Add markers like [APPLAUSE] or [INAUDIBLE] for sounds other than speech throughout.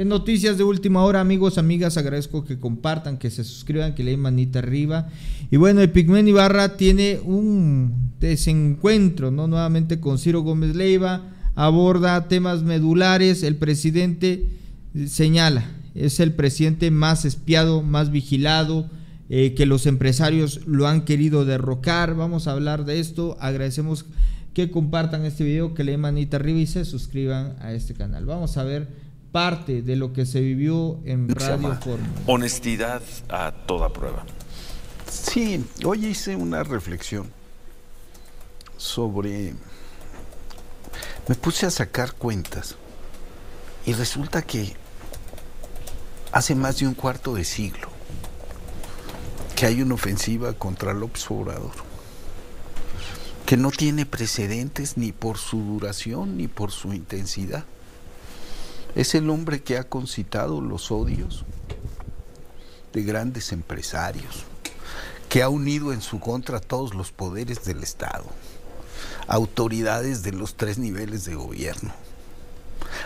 en noticias de última hora, amigos, amigas, agradezco que compartan, que se suscriban, que le den manita arriba. Y bueno, el Pigmen Ibarra tiene un desencuentro, ¿no? Nuevamente con Ciro Gómez Leiva, aborda temas medulares, el presidente señala, es el presidente más espiado, más vigilado, eh, que los empresarios lo han querido derrocar. Vamos a hablar de esto. Agradecemos que compartan este video, que le den manita arriba y se suscriban a este canal. Vamos a ver parte de lo que se vivió en Radio Honestidad a toda prueba. Sí, hoy hice una reflexión sobre... Me puse a sacar cuentas y resulta que hace más de un cuarto de siglo que hay una ofensiva contra López Obrador que no tiene precedentes ni por su duración ni por su intensidad. Es el hombre que ha concitado los odios de grandes empresarios, que ha unido en su contra todos los poderes del Estado, autoridades de los tres niveles de gobierno,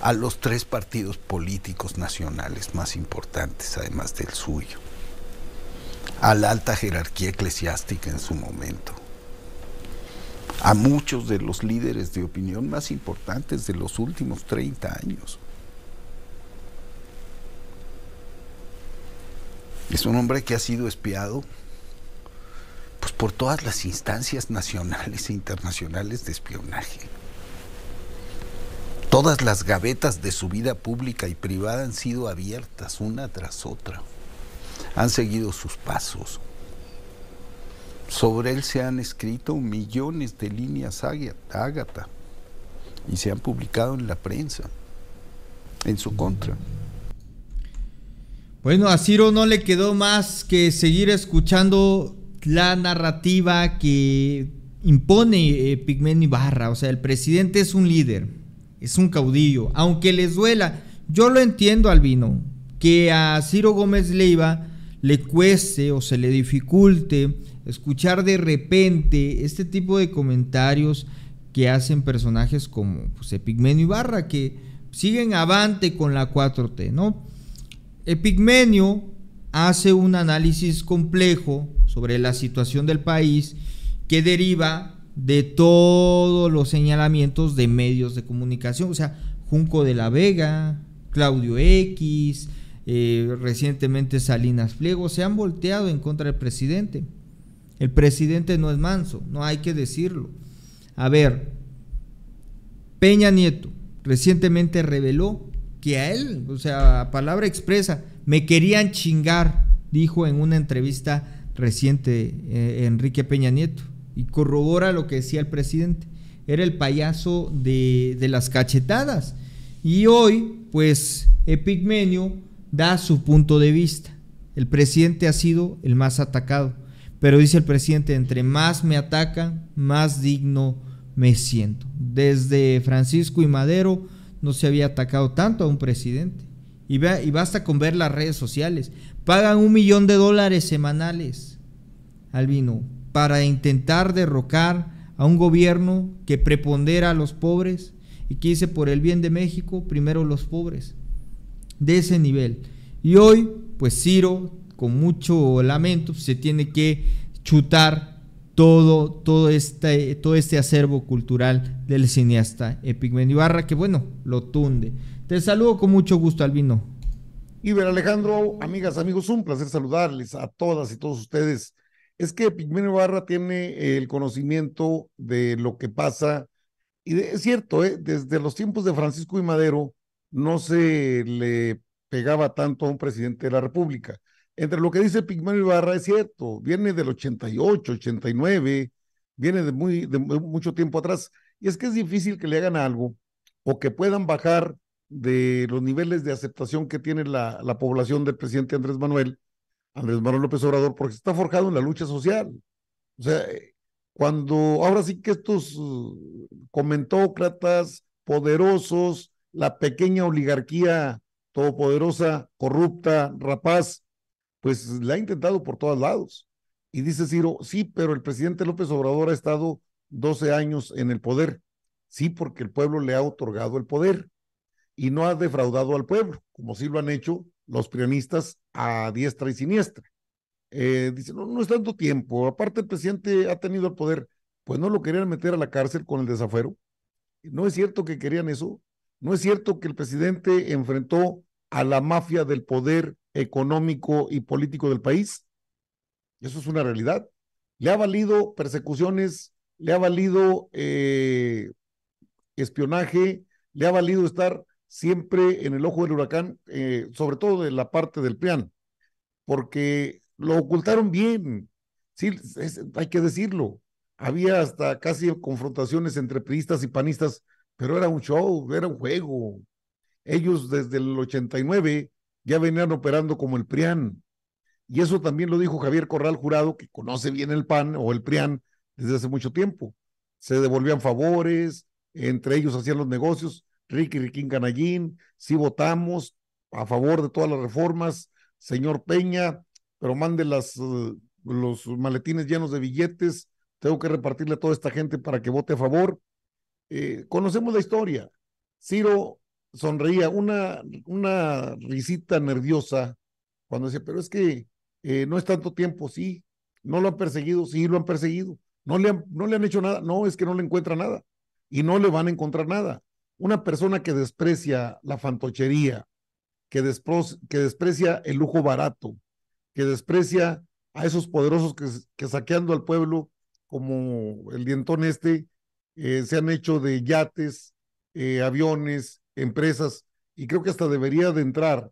a los tres partidos políticos nacionales más importantes, además del suyo, a la alta jerarquía eclesiástica en su momento, a muchos de los líderes de opinión más importantes de los últimos 30 años Es un hombre que ha sido espiado pues, por todas las instancias nacionales e internacionales de espionaje. Todas las gavetas de su vida pública y privada han sido abiertas una tras otra. Han seguido sus pasos. Sobre él se han escrito millones de líneas ágata y se han publicado en la prensa en su contra. Bueno, a Ciro no le quedó más que seguir escuchando la narrativa que impone eh, Pigmen Barra. O sea, el presidente es un líder, es un caudillo, aunque les duela. Yo lo entiendo, Albino, que a Ciro Gómez Leiva le cueste o se le dificulte escuchar de repente este tipo de comentarios que hacen personajes como pues, Epigmenio Ibarra, que siguen avante con la 4T, ¿no? Epigmenio hace un análisis complejo sobre la situación del país que deriva de todos los señalamientos de medios de comunicación, o sea, Junco de la Vega, Claudio X, eh, recientemente Salinas Pliego, se han volteado en contra del presidente. El presidente no es manso, no hay que decirlo. A ver, Peña Nieto recientemente reveló a él, o sea, palabra expresa, me querían chingar, dijo en una entrevista reciente eh, Enrique Peña Nieto, y corrobora lo que decía el presidente, era el payaso de, de las cachetadas. Y hoy, pues, Epigmenio da su punto de vista. El presidente ha sido el más atacado, pero dice el presidente, entre más me atacan, más digno me siento. Desde Francisco y Madero, no se había atacado tanto a un presidente. Y, basta con ver las redes sociales. Pagan un millón de dólares semanales, al vino para intentar derrocar a un gobierno que prepondera a los pobres y que dice por el bien de México, primero los pobres. De ese nivel. Y hoy, pues Ciro, con mucho lamento, se tiene que chutar todo, todo, este, todo este acervo cultural del cineasta Epigmenio Ibarra, que bueno, lo tunde. Te saludo con mucho gusto, Albino. Iber Alejandro, amigas, amigos, un placer saludarles a todas y todos ustedes. Es que Epigmenio Barra tiene el conocimiento de lo que pasa, y es cierto, ¿eh? desde los tiempos de Francisco y Madero no se le pegaba tanto a un presidente de la República entre lo que dice Pigmeno Ibarra es cierto, viene del 88, 89, viene de, muy, de mucho tiempo atrás. Y es que es difícil que le hagan algo o que puedan bajar de los niveles de aceptación que tiene la, la población del presidente Andrés Manuel, Andrés Manuel López Obrador, porque está forjado en la lucha social. O sea, eh, cuando ahora sí que estos uh, comentócratas poderosos, la pequeña oligarquía todopoderosa, corrupta, rapaz, pues la ha intentado por todos lados. Y dice Ciro, sí, pero el presidente López Obrador ha estado 12 años en el poder. Sí, porque el pueblo le ha otorgado el poder y no ha defraudado al pueblo, como sí lo han hecho los prianistas a diestra y siniestra. Eh, dice, no, no es tanto tiempo, aparte el presidente ha tenido el poder, pues no lo querían meter a la cárcel con el desafuero. No es cierto que querían eso, no es cierto que el presidente enfrentó a la mafia del poder económico y político del país. Eso es una realidad. Le ha valido persecuciones, le ha valido eh, espionaje, le ha valido estar siempre en el ojo del huracán, eh, sobre todo de la parte del plan porque lo ocultaron bien, sí, hay que decirlo. Había hasta casi confrontaciones entre priistas y panistas, pero era un show, era un juego, ellos desde el 89 ya venían operando como el PRIAN. Y eso también lo dijo Javier Corral Jurado, que conoce bien el PAN o el PRIAN desde hace mucho tiempo. Se devolvían favores, entre ellos hacían los negocios. Ricky Riquín Canallín, sí votamos a favor de todas las reformas, señor Peña, pero mande las, eh, los maletines llenos de billetes, tengo que repartirle a toda esta gente para que vote a favor. Eh, conocemos la historia. Ciro sonreía, una, una risita nerviosa, cuando decía, pero es que eh, no es tanto tiempo, sí, no lo han perseguido, sí, lo han perseguido, no le han, no le han hecho nada, no, es que no le encuentra nada y no le van a encontrar nada. Una persona que desprecia la fantochería, que, que desprecia el lujo barato, que desprecia a esos poderosos que, que saqueando al pueblo, como el dientón este, eh, se han hecho de yates, eh, aviones, empresas, y creo que hasta debería de entrar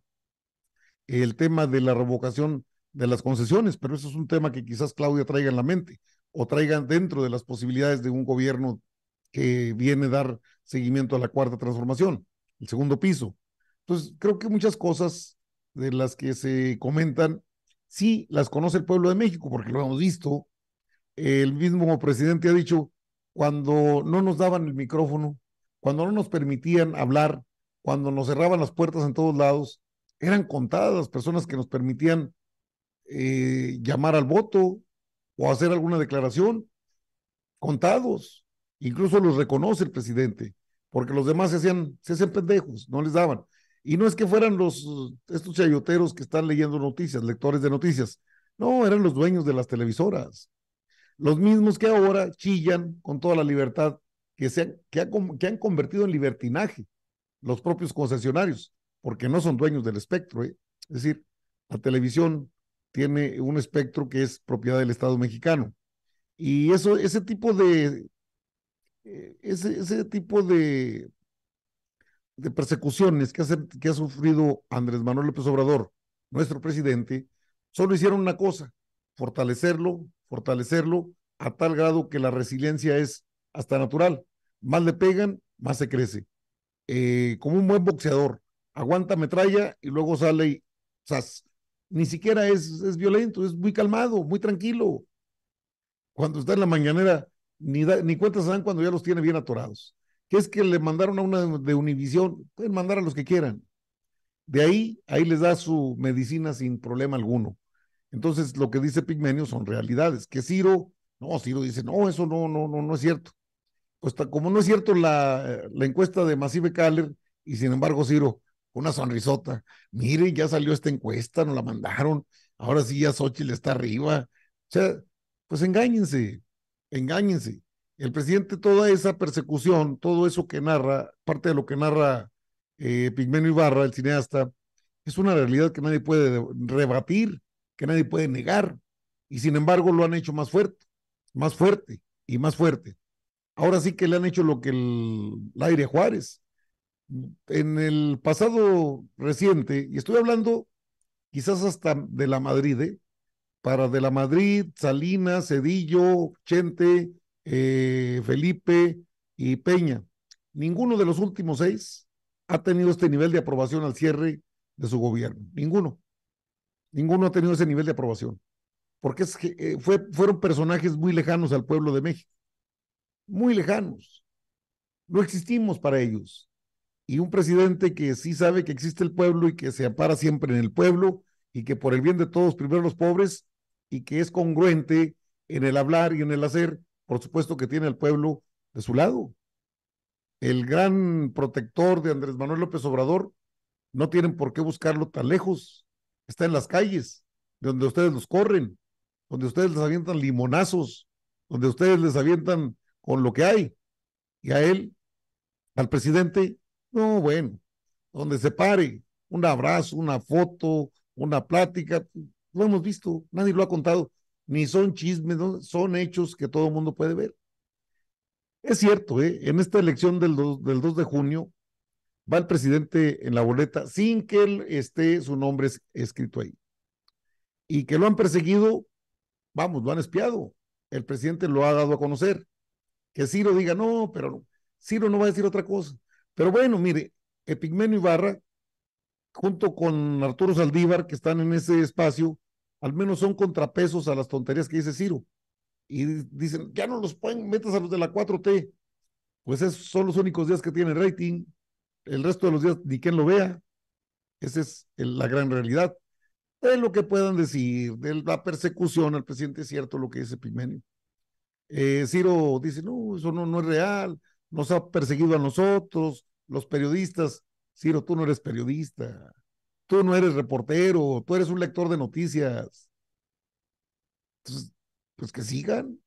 el tema de la revocación de las concesiones, pero eso es un tema que quizás Claudia traiga en la mente o traiga dentro de las posibilidades de un gobierno que viene a dar seguimiento a la cuarta transformación, el segundo piso. Entonces, creo que muchas cosas de las que se comentan, sí las conoce el pueblo de México, porque lo hemos visto. El mismo presidente ha dicho, cuando no nos daban el micrófono, cuando no nos permitían hablar, cuando nos cerraban las puertas en todos lados, eran contadas las personas que nos permitían eh, llamar al voto o hacer alguna declaración, contados. Incluso los reconoce el presidente, porque los demás se hacían, se pendejos, no les daban. Y no es que fueran los, estos chayoteros que están leyendo noticias, lectores de noticias. No, eran los dueños de las televisoras. Los mismos que ahora chillan con toda la libertad que, han, que, han convertido en libertinaje los propios concesionarios, porque no son dueños del espectro. ¿eh? Es decir, la televisión tiene un espectro que es propiedad del Estado mexicano. Y eso, ese tipo de eh, ese, tipo de, de persecuciones que, que ha sufrido Andrés Manuel López Obrador, nuestro presidente, solo hicieron una cosa, fortalecerlo, fortalecerlo a tal grado que la resiliencia es hasta natural. Más le pegan, más se crece. Eh, como un buen boxeador, aguanta metralla y luego sale y Ni siquiera es, es violento, es muy calmado, muy tranquilo. Cuando está en la mañanera, ni, da, ni cuentas dan cuando ya los tiene bien atorados. ¿Qué es que le mandaron a una de Univisión, pueden mandar a los que quieran. De ahí, ahí les da su medicina sin problema alguno. Entonces, lo que dice Pigmenio son realidades. Que Ciro, no, Ciro dice, no, eso no, no, no, no es cierto pues como no es cierto la, eh, encuesta de Masive Caller, y sin embargo, Ciro, una sonrisota, miren, ya salió esta encuesta, nos la mandaron, ahora sí ya Xochitl está arriba. O sea, pues engáñense, engáñense. El presidente, toda esa persecución, todo eso que narra, parte de lo que narra eh, Pigmeno Ibarra, el cineasta, es una realidad que nadie puede rebatir, que nadie puede negar. Y sin embargo, lo han hecho más fuerte, más fuerte y más fuerte. Ahora sí que le han hecho lo que el, aire Juárez. En el pasado reciente, y estoy hablando quizás hasta de la Madrid, ¿eh? para de la Madrid, Salinas, Cedillo, Chente, eh, Felipe y Peña. Ninguno de los últimos seis ha tenido este nivel de aprobación al cierre de su gobierno. Ninguno. Ninguno ha tenido ese nivel de aprobación. Porque es que, eh, fue, fueron personajes muy lejanos al pueblo de México muy lejanos. No existimos para ellos. Y un presidente que sí sabe que existe el pueblo y que se apara siempre en el pueblo y que por el bien de todos, primero los pobres, y que es congruente en el hablar y en el hacer, por supuesto que tiene al pueblo de su lado. El gran protector de Andrés Manuel López Obrador, no tienen por qué buscarlo tan lejos. Está en las calles, donde ustedes los corren, donde ustedes les avientan limonazos, donde ustedes les avientan con lo que hay. Y a él, al presidente, no, bueno, donde se pare, un abrazo, una foto, una plática, lo hemos visto, nadie lo ha contado, ni son chismes, son hechos que todo el mundo puede ver. Es cierto, ¿eh? en esta elección del 2, del 2 de junio va el presidente en la boleta sin que él esté su nombre escrito ahí. Y que lo han perseguido, vamos, lo han espiado. El presidente lo ha dado a conocer que Ciro diga, no, pero Ciro no va a decir otra cosa. Pero bueno, mire, Epigmenio Ibarra, junto con Arturo Saldívar, que están en ese espacio, al menos son contrapesos a las tonterías que dice Ciro. Y dicen, ya no los pueden, metas a los de la 4T. Pues esos son los únicos días que tiene rating. El resto de los días ni quien lo vea. Esa es la gran realidad. Es lo que puedan decir, de la persecución al presidente, es cierto lo que dice Epigmenio. Eh, Ciro dice, no, eso no, no es real, nos ha perseguido a nosotros, los periodistas. Ciro, tú no eres periodista, tú no eres reportero, tú eres un lector de noticias. Entonces, pues que sigan.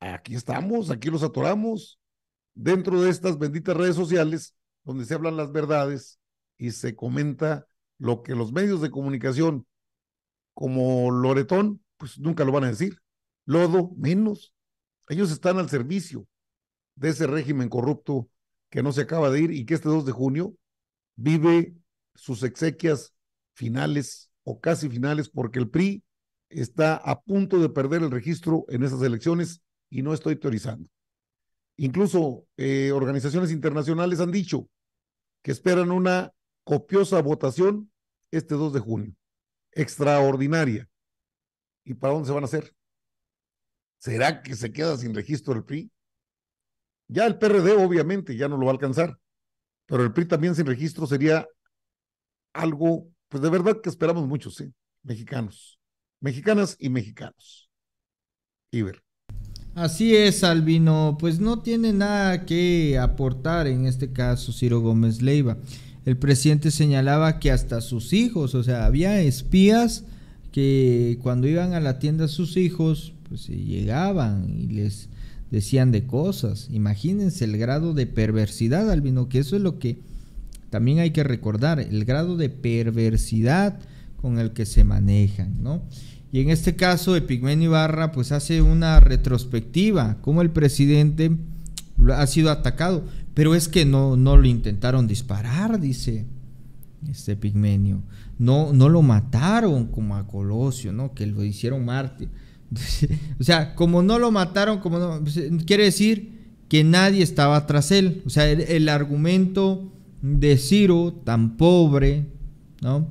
Aquí estamos, aquí los atoramos, dentro de estas benditas redes sociales donde se hablan las verdades y se comenta lo que los medios de comunicación como Loretón, pues nunca lo van a decir. Lodo, menos. Ellos están al servicio de ese régimen corrupto que no se acaba de ir y que este 2 de junio vive sus exequias finales o casi finales porque el PRI está a punto de perder el registro en esas elecciones y no estoy teorizando. Incluso eh, organizaciones internacionales han dicho que esperan una copiosa votación este 2 de junio, extraordinaria. ¿Y para dónde se van a hacer? ¿Será que se queda sin registro el PRI? Ya el PRD obviamente ya no lo va a alcanzar, pero el PRI también sin registro sería algo, pues de verdad que esperamos muchos, ¿sí? Mexicanos, mexicanas y mexicanos. Iber. Así es, Albino, pues no tiene nada que aportar en este caso Ciro Gómez Leiva. El presidente señalaba que hasta sus hijos, o sea, había espías que cuando iban a la tienda sus hijos, pues llegaban y les decían de cosas. Imagínense el grado de perversidad, Albino, que eso es lo que también hay que recordar, el grado de perversidad con el que se manejan, ¿no? Y en este caso, Epigmenio Ibarra pues hace una retrospectiva, como el presidente ha sido atacado, pero es que no, no lo intentaron disparar, dice este Pigmenio. No, no lo mataron como a Colosio, ¿no? Que lo hicieron Marte [LAUGHS] o sea, como no lo mataron, como no, pues, eh, quiere decir que nadie estaba tras él. O sea, el, argumento de Ciro, tan pobre, ¿no?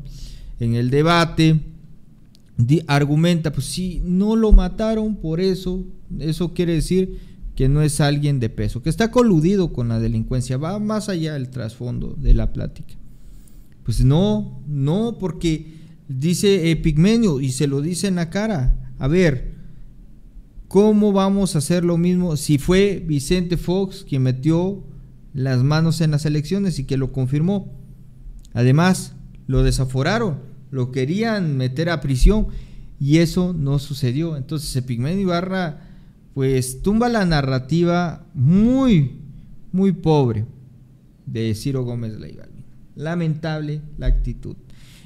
En el debate, argumenta, pues si no lo mataron por eso, eso quiere decir que no es alguien de peso, que está coludido con la delincuencia, va más allá del trasfondo de la plática. Pues no, no, porque dice Epigmenio eh, y se lo dice en la cara. A ver, ¿cómo vamos a hacer lo mismo si fue Vicente Fox quien metió las manos en las elecciones y que lo confirmó? Además, lo desaforaron, lo querían meter a prisión y eso no sucedió. Entonces, Epigmenio eh, Ibarra pues tumba la narrativa muy, muy pobre de Ciro Gómez Leiva. Lamentable la actitud.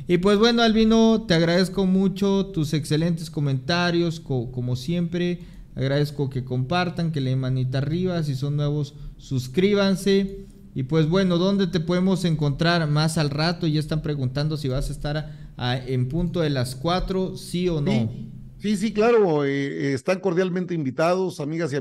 Y pues bueno, Albino, te agradezco mucho tus excelentes comentarios, como siempre. Agradezco que compartan, que le den manita arriba. Si son nuevos, suscríbanse. Y pues bueno, ¿dónde te podemos encontrar más al rato? Ya están preguntando si vas a estar en punto de las 4, sí o no. Sí, sí, claro. Eh, eh, están cordialmente invitados, amigas y